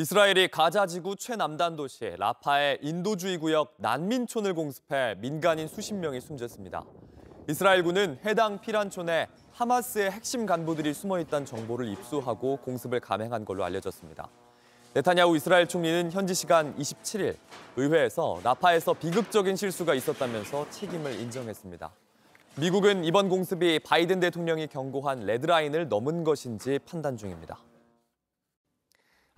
이스라엘이 가자 지구 최남단 도시 라파의 인도주의 구역 난민촌을 공습해 민간인 수십 명이 숨졌습니다. 이스라엘군은 해당 피란촌에 하마스의 핵심 간부들이 숨어 있다는 정보를 입수하고 공습을 감행한 걸로 알려졌습니다. 네타냐후 이스라엘 총리는 현지 시간 27일 의회에서 라파에서 비극적인 실수가 있었다면서 책임을 인정했습니다. 미국은 이번 공습이 바이든 대통령이 경고한 레드라인을 넘은 것인지 판단 중입니다.